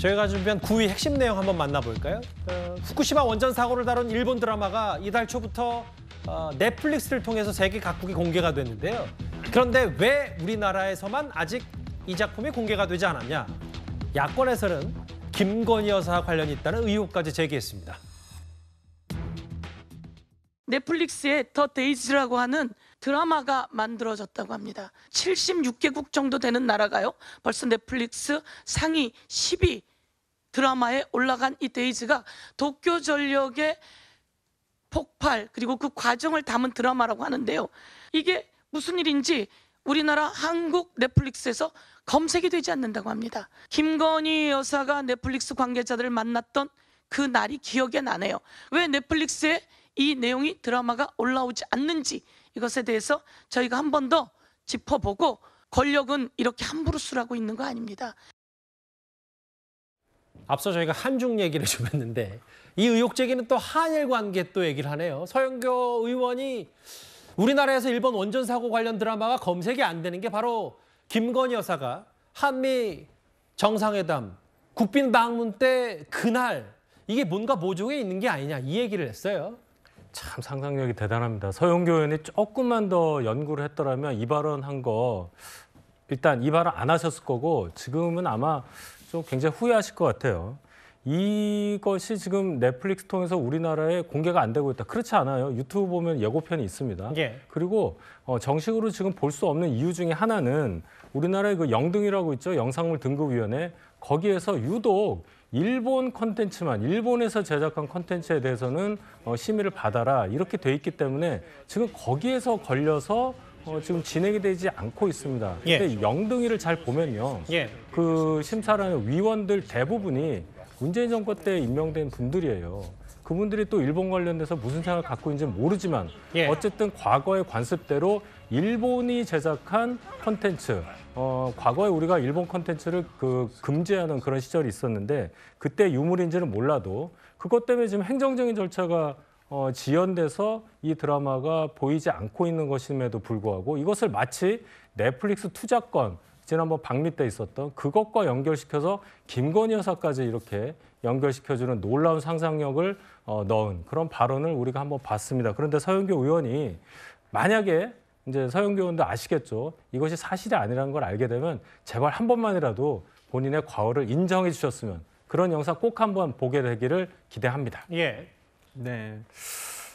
저희가 준비한 9위 핵심 내용 한번 만나볼까요? 어, 후쿠시마 원전 사고를 다룬 일본 드라마가 이달 초부터 어, 넷플릭스를 통해서 세계 각국이 공개가 됐는데요. 그런데 왜 우리나라에서만 아직 이 작품이 공개가 되지 않았냐? 야권에서는 김건희 여사와 관련이 있다는 의혹까지 제기했습니다. 넷플릭스의 더 데이즈라고 하는 드라마가 만들어졌다고 합니다. 76개국 정도 되는 나라가요. 벌써 넷플릭스 상위 10위 드라마에 올라간 이 데이즈가 도쿄 전력의 폭발 그리고 그 과정을 담은 드라마라고 하는데요. 이게 무슨 일인지 우리나라 한국 넷플릭스에서 검색이 되지 않는다고 합니다. 김건희 여사가 넷플릭스 관계자들을 만났던 그 날이 기억에 나네요. 왜 넷플릭스에 이 내용이 드라마가 올라오지 않는지 이것에 대해서 저희가 한 번 더 짚어보고 권력은 이렇게 함부로 쓰라고 있는 거 아닙니다. 앞서 저희가 한중 얘기를 좀 했는데 이 의혹 제기는 또 한일 관계 또 얘기를 하네요. 서영교 의원이 우리나라에서 일본 원전 사고 관련 드라마가 검색이 안 되는 게 바로 김건희 여사가 한미 정상회담 국빈 방문 때 그날 이게 뭔가 모종에 있는 게 아니냐 이 얘기를 했어요. 참 상상력이 대단합니다. 서영교 의원이 조금만 더 연구를 했더라면 이 발언 한 거 일단 이 발언 안 하셨을 거고 지금은 아마 좀 굉장히 후회하실 것 같아요. 이것이 지금 넷플릭스 통해서 우리나라에 공개가 안 되고 있다. 그렇지 않아요. 유튜브 보면 예고편이 있습니다. 예. 그리고 어, 정식으로 지금 볼 수 없는 이유 중에 하나는 우리나라의 그 영등이라고 있죠. 영상물 등급위원회. 거기에서 유독 일본 컨텐츠만 일본에서 제작한 컨텐츠에 대해서는 어, 심의를 받아라 이렇게 돼 있기 때문에 지금 거기에서 걸려서 어, 지금 진행이 되지 않고 있습니다. 예. 근데 영등이를 잘 보면요. 예. 그 심사라는 위원들 대부분이 문재인 정권 때 임명된 분들이에요. 그분들이 또 일본 관련돼서 무슨 생각을 갖고 있는지 모르지만 예. 어쨌든 과거의 관습대로 일본이 제작한 컨텐츠 어, 과거에 우리가 일본 컨텐츠를 그 금지하는 그런 시절이 있었는데 그때 유물인지는 몰라도 그것 때문에 지금 행정적인 절차가 어, 지연돼서 이 드라마가 보이지 않고 있는 것임에도 불구하고 이것을 마치 넷플릭스 투자권 지난번 박미때 있었던 그것과 연결시켜서 김건희 여사까지 이렇게 연결시켜주는 놀라운 상상력을 어, 넣은 그런 발언을 우리가 한번 봤습니다. 그런데 서영교 의원이 만약에 이제 서영교 의원도 아시겠죠. 이것이 사실이 아니라는 걸 알게 되면 제발 한 번만이라도 본인의 과오를 인정해 주셨으면 그런 영상 꼭 한번 보게 되기를 기대합니다. 예, 네.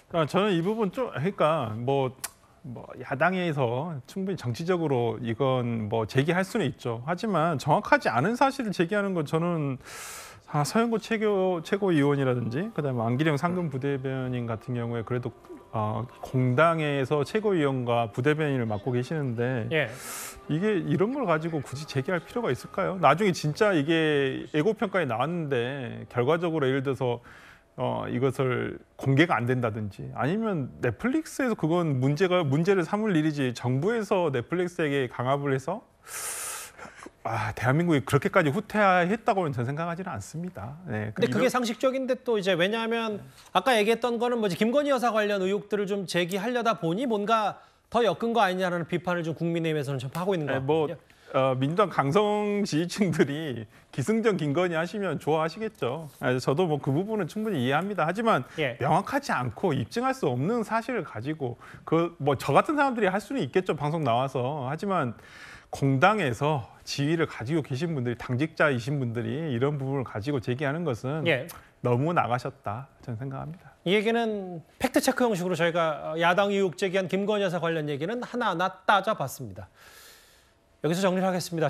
그러니까 저는 이 부분 좀 그러니까 뭐, 뭐 야당에서 충분히 정치적으로 이건 뭐 제기할 수는 있죠. 하지만 정확하지 않은 사실을 제기하는 건 저는 아, 서영구 최고 최고위원이라든지 그다음에 안기령 상금 부대변인 같은 경우에 그래도 어, 공당에서 최고위원과 부대변인을 맡고 계시는데 예. 이게 이런 걸 가지고 굳이 제기할 필요가 있을까요? 나중에 진짜 이게 예고평가에 나왔는데 결과적으로 예를 들어서 어, 이것을 공개가 안 된다든지 아니면 넷플릭스에서 그건 문제가 문제를 삼을 일이지 정부에서 넷플릭스에게 강압을 해서 아, 대한민국이 그렇게까지 후퇴했다고는 전 생각하지는 않습니다. 네, 그러니까 근데 그게 상식적인데 또 이제 왜냐하면 아까 얘기했던 거는 뭐지 김건희 여사 관련 의혹들을 좀 제기하려다 보니 뭔가 더 엮은 거 아니냐라는 비판을 좀 국민의힘에서는 좀 하고 있는 거예요. 네, 뭐 어, 민주당 강성 지지층들이 기승전 김건희 하시면 좋아하시겠죠. 아, 저도 뭐 그 부분은 충분히 이해합니다. 하지만 예. 명확하지 않고 입증할 수 없는 사실을 가지고 그 뭐 저 같은 사람들이 할 수는 있겠죠. 방송 나와서 하지만 공당에서 지위를 가지고 계신 분들이 당직자이신 분들이 이런 부분을 가지고 제기하는 것은 예. 너무 나가셨다 저는 생각합니다. 이 얘기는 팩트 체크 형식으로 저희가 야당 의혹 제기한 김건희 여사 관련 얘기는 하나하나 따져봤습니다. 여기서 정리를 하겠습니다.